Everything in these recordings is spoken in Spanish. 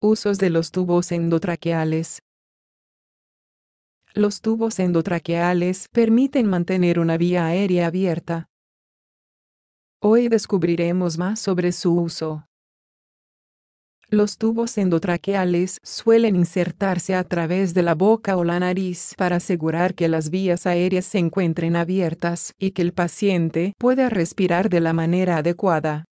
Usos de los tubos endotraqueales. Los tubos endotraqueales permiten mantener una vía aérea abierta. Hoy descubriremos más sobre su uso. Los tubos endotraqueales suelen insertarse a través de la boca o la nariz para asegurar que las vías aéreas se encuentren abiertas y que el paciente pueda respirar de la manera adecuada.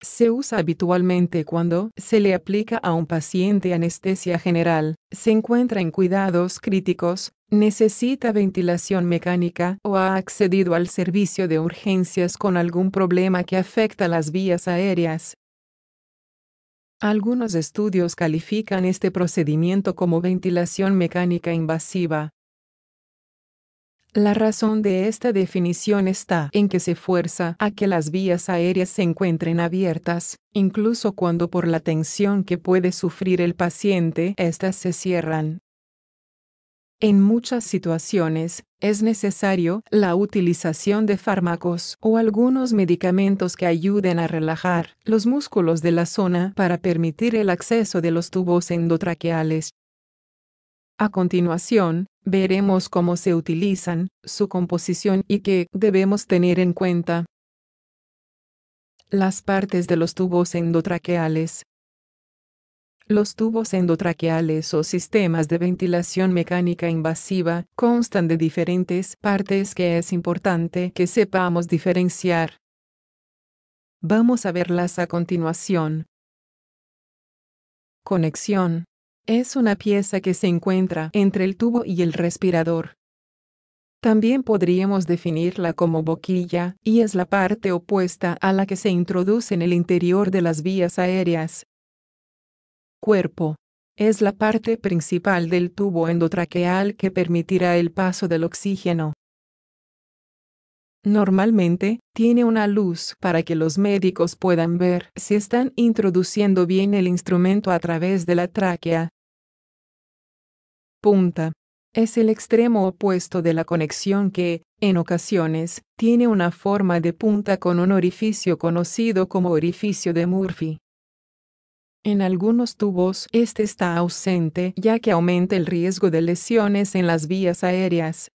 Se usa habitualmente cuando se le aplica a un paciente anestesia general, se encuentra en cuidados críticos, necesita ventilación mecánica o ha accedido al servicio de urgencias con algún problema que afecta las vías aéreas algunos estudios califican este procedimiento como ventilación mecánica invasiva. La razón de esta definición está en que se fuerza a que las vías aéreas se encuentren abiertas, incluso cuando por la tensión que puede sufrir el paciente, éstas se cierran. En muchas situaciones, es necesario la utilización de fármacos o algunos medicamentos que ayuden a relajar los músculos de la zona para permitir el acceso de los tubos endotraqueales. A continuación, veremos cómo se utilizan, su composición y qué debemos tener en cuenta. Las partes de los tubos endotraqueales los tubos endotraqueales o sistemas de ventilación mecánica invasiva constan de diferentes partes que es importante que sepamos diferenciar. Vamos a verlas a continuación. Conexión. Es una pieza que se encuentra entre el tubo y el respirador. También podríamos definirla como boquilla, y es la parte opuesta a la que se introduce en el interior de las vías aéreas, cuerpo. Es la parte principal del tubo endotraqueal que permitirá el paso del oxígeno. Normalmente, tiene una luz para que los médicos puedan ver si están introduciendo bien el instrumento a través de la tráquea. Punta. Es el extremo opuesto de la conexión que, en ocasiones, tiene una forma de punta con un orificio conocido como orificio de Murphy. En algunos tubos, este está ausente ya que aumenta el riesgo de lesiones en las vías aéreas.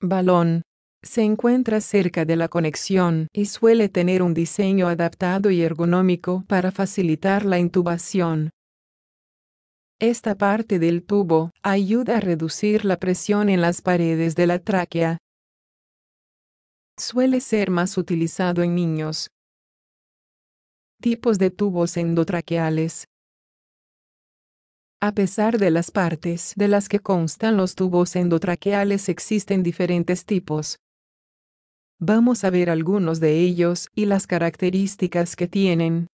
Balón. Se encuentra cerca de la conexión y suele tener un diseño adaptado y ergonómico para facilitar la intubación. Esta parte del tubo ayuda a reducir la presión en las paredes de la tráquea. Suele ser más utilizado en niños, Tipos de tubos endotraqueales. A pesar de las partes de las que constan los tubos endotraqueales existen diferentes tipos. Vamos a ver algunos de ellos y las características que tienen.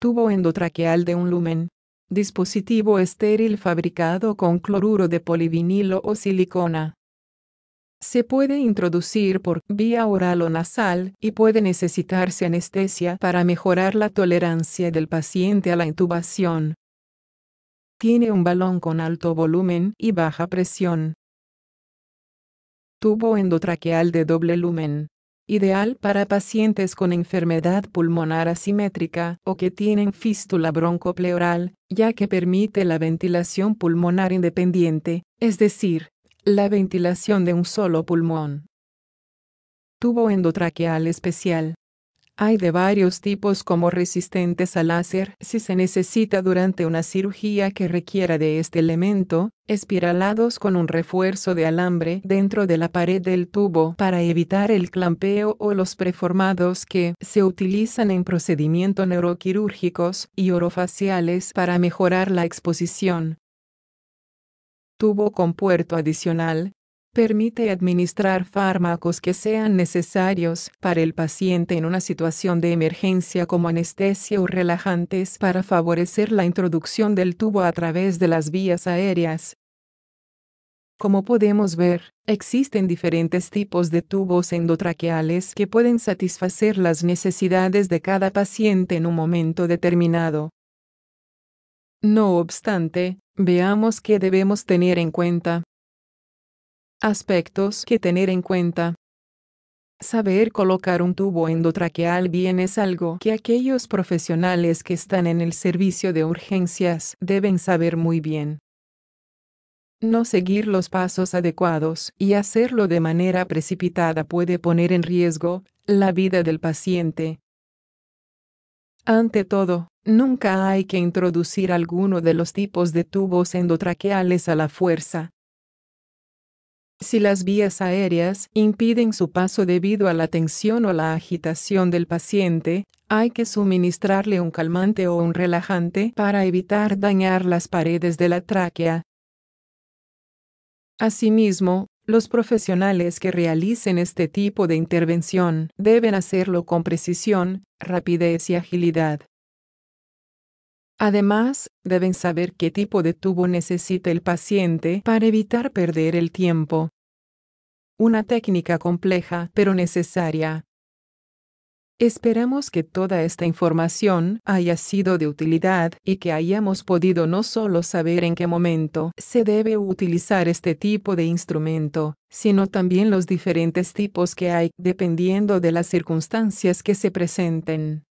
Tubo endotraqueal de un lumen. Dispositivo estéril fabricado con cloruro de polivinilo o silicona. Se puede introducir por vía oral o nasal y puede necesitarse anestesia para mejorar la tolerancia del paciente a la intubación. Tiene un balón con alto volumen y baja presión. Tubo endotraqueal de doble lumen. Ideal para pacientes con enfermedad pulmonar asimétrica o que tienen fístula broncopleural, ya que permite la ventilación pulmonar independiente, es decir, la ventilación de un solo pulmón. Tubo endotraqueal especial. Hay de varios tipos como resistentes al láser si se necesita durante una cirugía que requiera de este elemento, espiralados con un refuerzo de alambre dentro de la pared del tubo para evitar el clampeo o los preformados que se utilizan en procedimientos neuroquirúrgicos y orofaciales para mejorar la exposición tubo con puerto adicional, permite administrar fármacos que sean necesarios para el paciente en una situación de emergencia como anestesia o relajantes para favorecer la introducción del tubo a través de las vías aéreas. Como podemos ver, existen diferentes tipos de tubos endotraqueales que pueden satisfacer las necesidades de cada paciente en un momento determinado. No obstante, veamos qué debemos tener en cuenta. Aspectos que tener en cuenta. Saber colocar un tubo endotraqueal bien es algo que aquellos profesionales que están en el servicio de urgencias deben saber muy bien. No seguir los pasos adecuados y hacerlo de manera precipitada puede poner en riesgo la vida del paciente, ante todo, nunca hay que introducir alguno de los tipos de tubos endotraqueales a la fuerza. Si las vías aéreas impiden su paso debido a la tensión o la agitación del paciente, hay que suministrarle un calmante o un relajante para evitar dañar las paredes de la tráquea. Asimismo, los profesionales que realicen este tipo de intervención deben hacerlo con precisión, rapidez y agilidad. Además, deben saber qué tipo de tubo necesita el paciente para evitar perder el tiempo. Una técnica compleja pero necesaria Esperamos que toda esta información haya sido de utilidad y que hayamos podido no solo saber en qué momento se debe utilizar este tipo de instrumento, sino también los diferentes tipos que hay, dependiendo de las circunstancias que se presenten.